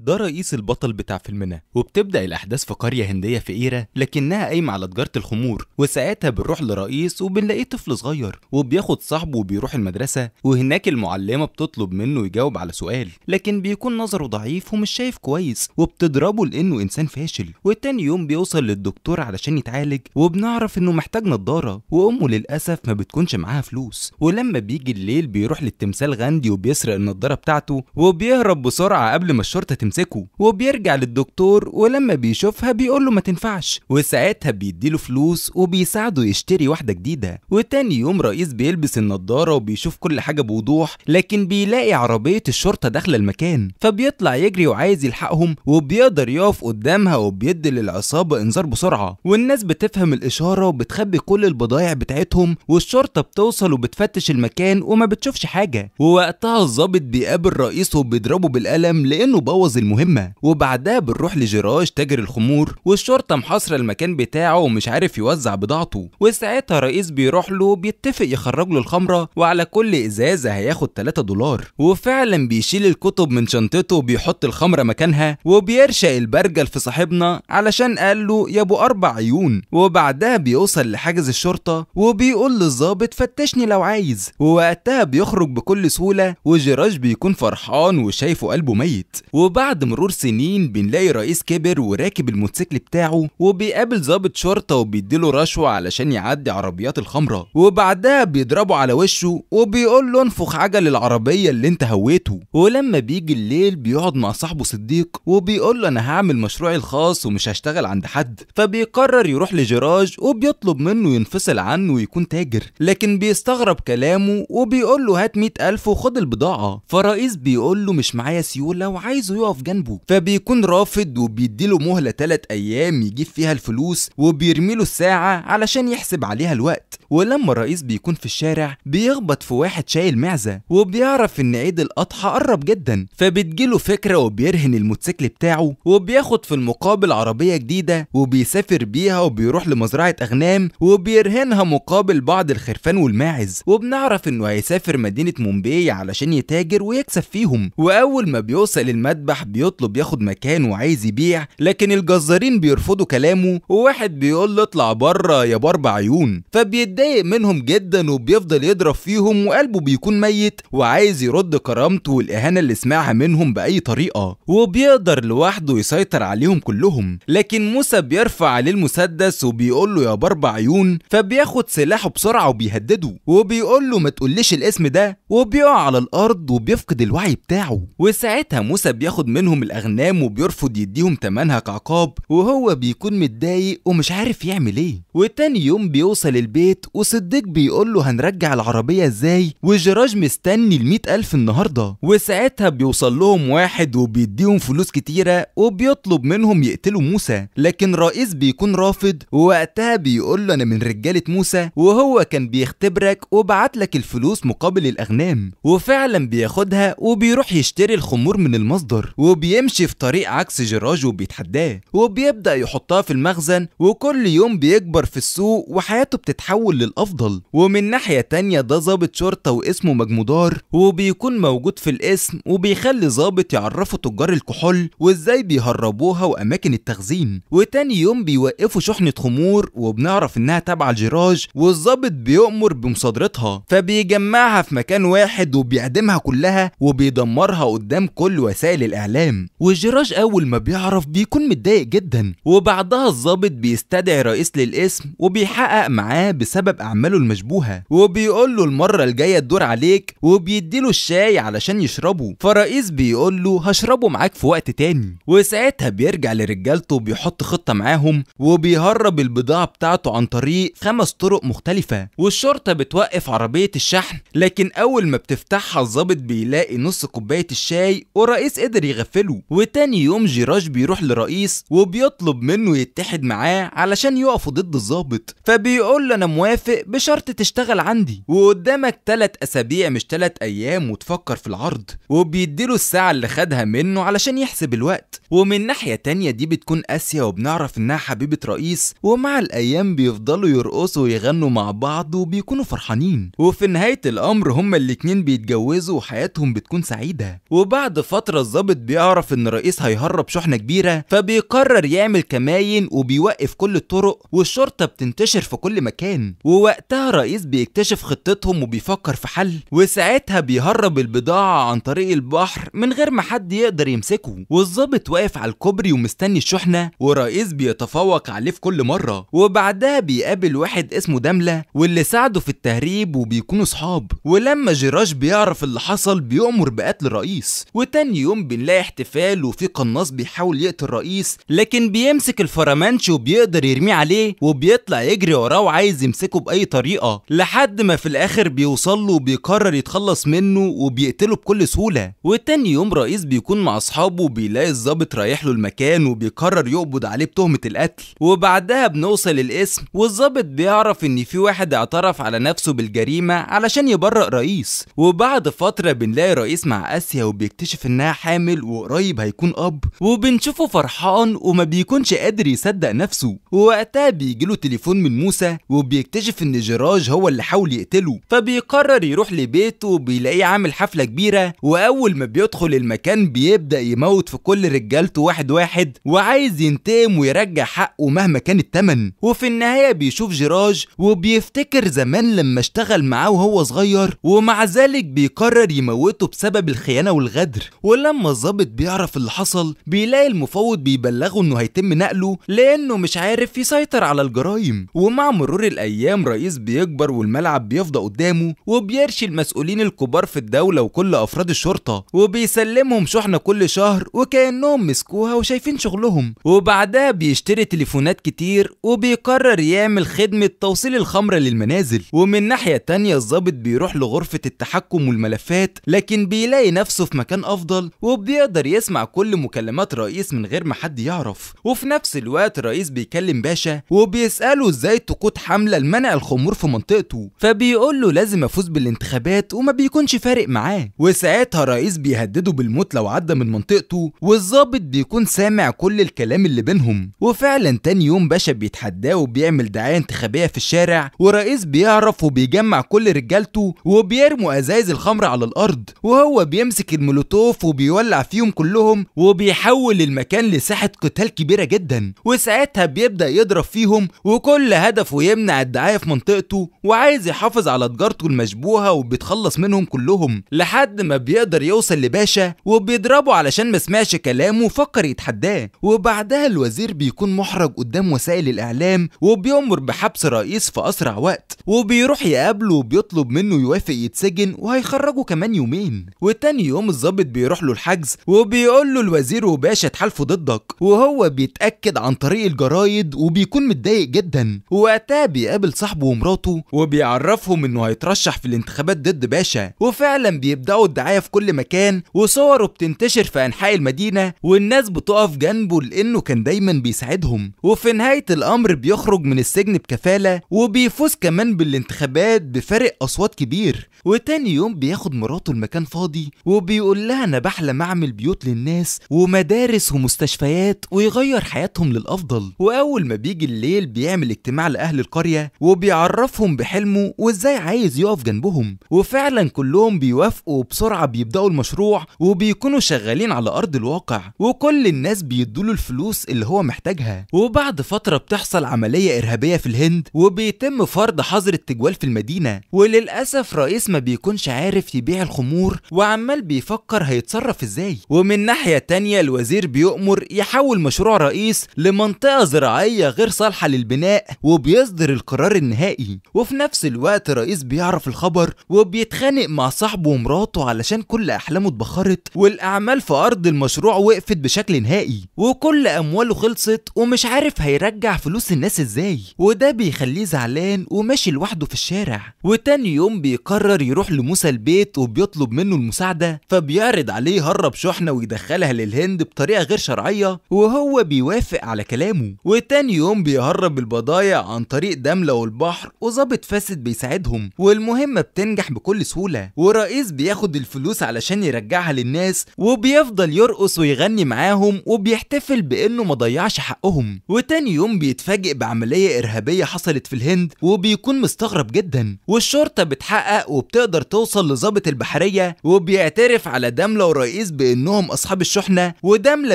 ده رئيس البطل بتاع فيلمنا وبتبدا الاحداث في قريه هنديه فقيره لكنها قايمه على تجاره الخمور وساعتها بنروح لرئيس وبنلاقيه طفل صغير وبياخد صاحبه وبيروح المدرسه وهناك المعلمه بتطلب منه يجاوب على سؤال لكن بيكون نظره ضعيف ومش شايف كويس وبتضربه لانه انسان فاشل وتاني يوم بيوصل للدكتور علشان يتعالج وبنعرف انه محتاج نضاره وامه للاسف ما بتكونش معاها فلوس ولما بيجي الليل بيروح للتمثال غاندي وبيسرق النضاره بتاعته وبيهرب بسرعه قبل ما الشرطه تمسكه وبيرجع للدكتور ولما بيشوفها بيقول له ما تنفعش وساعتها بيديله فلوس وبيساعده يشتري واحده جديده وتاني يوم رئيس بيلبس النضاره وبيشوف كل حاجه بوضوح لكن بيلاقي عربيه الشرطه داخله المكان فبيطلع يجري وعايز يلحقهم وبيقدر يقف قدامها وبيدي للعصابه انذار بسرعه والناس بتفهم الاشاره وبتخبي كل البضايع بتاعتهم والشرطه بتوصل وبتفتش المكان وما بتشوفش حاجه ووقتها الظابط بيقابل رئيسه وبيضربه بالقلم لانه بوظ المهمة وبعدها بنروح لجراج تاجر الخمور والشرطة محاصرة المكان بتاعه ومش عارف يوزع بضاعته وساعتها رئيس بيروح له بيتفق يخرج له الخمرة وعلى كل إزازة هياخد 3 دولار وفعلا بيشيل الكتب من شنطته وبيحط الخمرة مكانها وبيرشق البرجل في صاحبنا علشان قال له يا ابو أربع عيون وبعدها بيوصل لحاجز الشرطة وبيقول للظابط فتشني لو عايز ووقتها بيخرج بكل سهولة وجراج بيكون فرحان وشايفه قلبه ميت وبعد بعد مرور سنين بنلاقي رئيس كبر وراكب الموتوسيكل بتاعه وبيقابل ظابط شرطه وبيديله رشوه علشان يعدي عربيات الخمره وبعدها بيضربه على وشه وبيقول له انفخ عجل العربيه اللي انت هويته ولما بيجي الليل بيقعد مع صاحبه صديق وبيقول له انا هعمل مشروعي الخاص ومش هشتغل عند حد فبيقرر يروح لجراج وبيطلب منه ينفصل عنه ويكون تاجر لكن بيستغرب كلامه وبيقول له هات 100000 وخد البضاعه فرئيس بيقول له مش معايا سيوله وعايزه يقف يقف جنبه فبيكون رافض وبيديله مهله 3 ايام يجيب فيها الفلوس وبيرميله الساعه علشان يحسب عليها الوقت ولما الرئيس بيكون في الشارع بيخبط في واحد شايل معزه وبيعرف ان عيد الاضحى قرب جدا فبتجيله فكره وبيرهن الموتوسيكل بتاعه وبياخد في المقابل عربيه جديده وبيسافر بيها وبيروح لمزرعه اغنام وبيرهنها مقابل بعض الخرفان والماعز وبنعرف انه هيسافر مدينه مومباي علشان يتاجر ويكسب فيهم واول ما بيوصل المذبح بيطلب ياخد مكان وعايز يبيع لكن الجزارين بيرفضوا كلامه وواحد بيقول له اطلع بره يا باربع عيون فبيتضايق منهم جدا وبيفضل يضرب فيهم وقلبه بيكون ميت وعايز يرد كرامته والاهانه اللي سمعها منهم باي طريقه وبيقدر لوحده يسيطر عليهم كلهم لكن موسى بيرفع عليه المسدس وبيقول له يا باربع عيون فبياخد سلاحه بسرعه وبيهدده وبيقول له ما تقوليش الاسم ده وبيقع على الارض وبيفقد الوعي بتاعه وساعتها موسى بياخد منهم الأغنام وبيرفض يديهم تمنها كعقاب وهو بيكون متضايق ومش عارف يعمل إيه وتاني يوم بيوصل البيت وصديق بيقول له هنرجع العربية إزاي وجراج مستني ال ألف النهاردة وساعتها بيوصل لهم واحد وبيديهم فلوس كتيرة وبيطلب منهم يقتلوا موسى لكن رئيس بيكون رافض ووقتها بيقول له أنا من رجالة موسى وهو كان بيختبرك وبعت لك الفلوس مقابل الأغنام وفعلا بياخدها وبيروح يشتري الخمور من المصدر وبيمشي في طريق عكس جراج وبيتحداه وبيبدأ يحطها في المخزن وكل يوم بيكبر في السوق وحياته بتتحول للأفضل ومن ناحية تانية ده ظابط شرطة واسمه مجمودار وبيكون موجود في الاسم وبيخلي ظابط يعرفه تجار الكحول وازاي بيهربوها وأماكن التخزين وتاني يوم بيوقفوا شحنة خمور وبنعرف إنها تابعة لجراج والظابط بيؤمر بمصادرتها فبيجمعها في مكان واحد وبيعدمها كلها وبيدمرها قدام كل وسائل الإعلام الاعلام وجراج اول ما بيعرف بيكون متضايق جدا وبعدها الظابط بيستدعي رئيس للقسم وبيحقق معاه بسبب اعماله المشبوهه وبيقول له المره الجايه الدور عليك وبيديله الشاي علشان يشربه فرئيس بيقول له هشربه معاك في وقت تاني وساعتها بيرجع لرجالته وبيحط خطه معاهم وبيهرب البضاعه بتاعته عن طريق خمس طرق مختلفه والشرطه بتوقف عربيه الشحن لكن اول ما بتفتحها الظابط بيلاقي نص كوبايه الشاي ورئيس قدر بيغفله وتاني يوم جيراج بيروح لرئيس وبيطلب منه يتحد معاه علشان يقفوا ضد الظابط فبيقول له انا موافق بشرط تشتغل عندي وقدامك تلات اسابيع مش تلات ايام وتفكر في العرض وبيديله الساعة اللي خدها منه علشان يحسب الوقت ومن ناحية تانية دي بتكون آسيا وبنعرف إنها حبيبة رئيس ومع الأيام بيفضلوا يرقصوا ويغنوا مع بعض وبيكونوا فرحانين وفي نهاية الأمر هما الاتنين بيتجوزوا وحياتهم بتكون سعيدة وبعد فترة الظابط بيعرف ان الرئيس هيهرب شحنه كبيره فبيقرر يعمل كماين وبيوقف كل الطرق والشرطه بتنتشر في كل مكان ووقتها الرئيس بيكتشف خطتهم وبيفكر في حل وساعتها بيهرب البضاعه عن طريق البحر من غير ما حد يقدر يمسكه والظابط واقف على الكوبري ومستني الشحنه والرئيس بيتفوق عليه في كل مره وبعدها بيقابل واحد اسمه دمله واللي ساعده في التهريب وبيكونوا صحاب ولما جراج بيعرف اللي حصل بيؤمر بقتل الرئيس وتاني يوم بنلاقي احتفال وفي قناص بيحاول يقتل الرئيس لكن بيمسك الفرمانش وبيقدر يرميه عليه وبيطلع يجري وراه وعايز يمسكه باي طريقه لحد ما في الاخر بيوصل له وبيقرر يتخلص منه وبيقتله بكل سهوله وتاني يوم رئيس بيكون مع اصحابه وبيلاقي الظابط رايح له المكان وبيقرر يقبض عليه بتهمه القتل وبعدها بنوصل الاسم والظابط بيعرف ان في واحد اعترف على نفسه بالجريمه علشان يبرئ رئيس وبعد فتره بنلاقي رئيس مع اسيا وبيكتشف انها حامل وقريب هيكون اب وبنشوفه فرحان وما بيكونش قادر يصدق نفسه ووقتها بيجيله تليفون من موسى وبيكتشف ان جراج هو اللي حاول يقتله فبيقرر يروح لبيته وبيلاقيه عامل حفله كبيره واول ما بيدخل المكان بيبدا يموت في كل رجالته واحد واحد وعايز ينتقم ويرجع حقه مهما كان التمن وفي النهايه بيشوف جراج وبيفتكر زمان لما اشتغل معاه وهو صغير ومع ذلك بيقرر يموته بسبب الخيانه والغدر ولما الظابط الضابط بيعرف اللي حصل بيلاقي المفوض بيبلغه انه هيتم نقله لانه مش عارف يسيطر على الجرايم ومع مرور الايام رئيس بيكبر والملعب بيفضى قدامه وبيرشي المسؤولين الكبار في الدوله وكل افراد الشرطه وبيسلمهم شحنه كل شهر وكانهم مسكوها وشايفين شغلهم وبعدها بيشتري تليفونات كتير وبيقرر يعمل خدمه توصيل الخمره للمنازل ومن ناحيه تانية الضابط بيروح لغرفه التحكم والملفات لكن بيلاقي نفسه في مكان افضل وبيقدر يقدر يسمع كل مكالمات رئيس من غير ما حد يعرف وفي نفس الوقت الرئيس بيكلم باشا وبيساله ازاي تقود حمله لمنع الخمور في منطقته فبيقول له لازم افوز بالانتخابات وما بيكونش فارق معاه وساعتها الرئيس بيهدده بالموت لو عدى من منطقته والظابط بيكون سامع كل الكلام اللي بينهم وفعلا تاني يوم باشا بيتحداه وبيعمل دعايه انتخابيه في الشارع ورئيس بيعرف وبيجمع كل رجالته وبيرموا ازايز الخمر على الارض وهو بيمسك المولوتوف وبيولع فيهم كلهم وبيحول المكان لساحة قتال كبيرة جدا وساعتها بيبدأ يضرب فيهم وكل هدفه يمنع الدعاية في منطقته وعايز يحافظ على تجارته المشبوهة وبيتخلص منهم كلهم لحد ما بيقدر يوصل لباشا وبيضربه علشان ما سمعش كلامه وفكر يتحداه وبعدها الوزير بيكون محرج قدام وسائل الإعلام وبيأمر بحبس رئيس في أسرع وقت وبيروح يقابله وبيطلب منه يوافق يتسجن وهيخرجه كمان يومين وتاني يوم الظابط بيروح له الحجز وبيقول له الوزير وباشا اتحالفوا ضدك وهو بيتاكد عن طريق الجرايد وبيكون متضايق جدا وقتها بيقابل صاحبه ومراته وبيعرفهم انه هيترشح في الانتخابات ضد باشا وفعلا بيبداوا الدعايه في كل مكان وصوره بتنتشر في انحاء المدينه والناس بتقف جنبه لانه كان دايما بيساعدهم وفي نهايه الامر بيخرج من السجن بكفاله وبيفوز كمان بالانتخابات بفارق اصوات كبير وتاني يوم بياخد مراته المكان فاضي وبيقول لها انا بحلم اعمل يعمل بيوت للناس ومدارس ومستشفيات ويغير حياتهم للأفضل وأول ما بيجي الليل بيعمل اجتماع لأهل القرية وبيعرفهم بحلمه وإزاي عايز يقف جنبهم وفعلا كلهم بيوافقوا وبسرعة بيبدأوا المشروع وبيكونوا شغالين على أرض الواقع وكل الناس بيدوله الفلوس اللي هو محتاجها وبعد فترة بتحصل عملية إرهابية في الهند وبيتم فرض حظر التجوال في المدينة وللأسف رئيس ما بيكونش عارف يبيع الخمور وعمال بيفكر هيتصرف ازاي ومن ناحية تانية الوزير بيؤمر يحول مشروع رئيس لمنطقة زراعية غير صالحة للبناء وبيصدر القرار النهائي وفي نفس الوقت رئيس بيعرف الخبر وبيتخانق مع صاحبه ومراته علشان كل أحلامه اتبخرت والأعمال في أرض المشروع وقفت بشكل نهائي وكل أمواله خلصت ومش عارف هيرجع فلوس الناس ازاي وده بيخليه زعلان وماشي لوحده في الشارع وتاني يوم بيقرر يروح لموسى البيت وبيطلب منه المساعدة فبيعرض عليه هرب شو الشحنة ويدخلها للهند بطريقة غير شرعية وهو بيوافق على كلامه وتاني يوم بيهرب البضايع عن طريق دملة والبحر وظابط فاسد بيساعدهم والمهمة بتنجح بكل سهولة ورئيس بياخد الفلوس علشان يرجعها للناس وبيفضل يرقص ويغني معاهم وبيحتفل بانه ما ضيعش حقهم وتاني يوم بيتفاجئ بعملية ارهابية حصلت في الهند وبيكون مستغرب جدا والشرطة بتحقق وبتقدر توصل لظابط البحرية وبيعترف على دملة ورئيس بانه انهم اصحاب الشحنه ودمله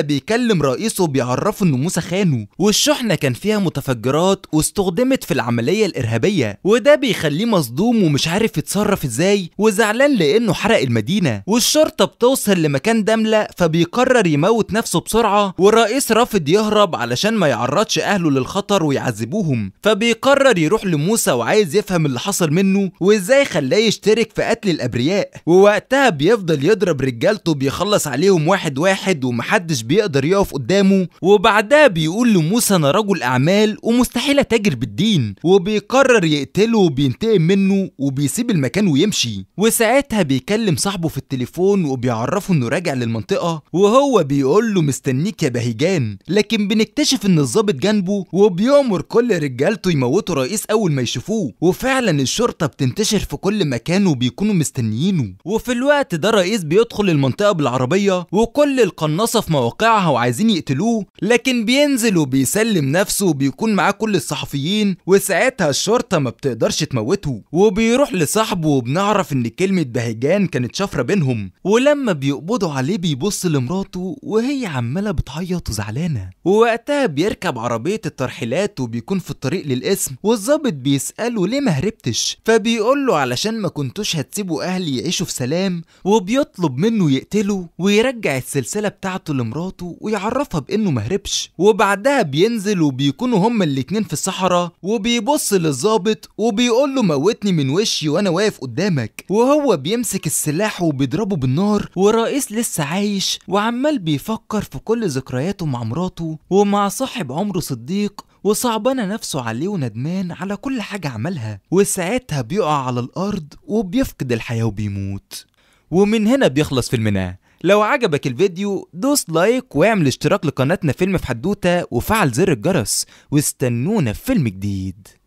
بيكلم رئيسه بيعرفه ان موسى خانه والشحنه كان فيها متفجرات واستخدمت في العمليه الارهابيه وده بيخليه مصدوم ومش عارف يتصرف ازاي وزعلان لانه حرق المدينه والشرطه بتوصل لمكان دمله فبيقرر يموت نفسه بسرعه والرئيس رافض يهرب علشان ما يعرضش اهله للخطر ويعذبوهم فبيقرر يروح لموسى وعايز يفهم اللي حصل منه وازاي خلاه يشترك في قتل الابرياء ووقتها بيفضل يضرب رجالته بيخلص عليهم واحد واحد ومحدش بيقدر يقف قدامه وبعدها بيقول لموسى انا رجل اعمال ومستحيل اتاجر بالدين وبيقرر يقتله وبينتقم منه وبيسيب المكان ويمشي وساعتها بيكلم صاحبه في التليفون وبيعرفه انه راجع للمنطقه وهو بيقول له مستنيك يا بهيجان لكن بنكتشف ان الظابط جنبه وبيامر كل رجالته يموتوا رئيس اول ما يشوفوه وفعلا الشرطه بتنتشر في كل مكان وبيكونوا مستنيينه وفي الوقت ده رئيس بيدخل المنطقه بالعربيه القضية وكل القناصة في مواقعها وعايزين يقتلوه لكن بينزل وبيسلم نفسه وبيكون معاه كل الصحفيين وساعتها الشرطة ما بتقدرش تموته وبيروح لصاحبه وبنعرف ان كلمة بهجان كانت شفرة بينهم ولما بيقبضوا عليه بيبص لمراته وهي عمالة بتعيط وزعلانة ووقتها بيركب عربية الترحيلات وبيكون في الطريق للقسم والظابط بيسأله ليه ما هربتش فبيقول له علشان ما كنتوش هتسيبوا أهلي يعيشوا في سلام وبيطلب منه يقتله ويرجع السلسله بتاعته لمراته ويعرفها بانه مهربش وبعدها بينزل وبيكونوا هما الاتنين في الصحراء وبيبص للظابط وبيقول له موتني من وشي وانا واقف قدامك وهو بيمسك السلاح وبيضربه بالنار ورئيس لسه عايش وعمال بيفكر في كل ذكرياته مع مراته ومع صاحب عمره صديق وصعبانة نفسه عليه وندمان على كل حاجة عملها وساعتها بيقع على الأرض وبيفقد الحياة وبيموت ومن هنا بيخلص فيلمنا لو عجبك الفيديو دوس لايك واعمل اشتراك لقناتنا فيلم في حدوتة وفعل زر الجرس واستنونا في فيلم جديد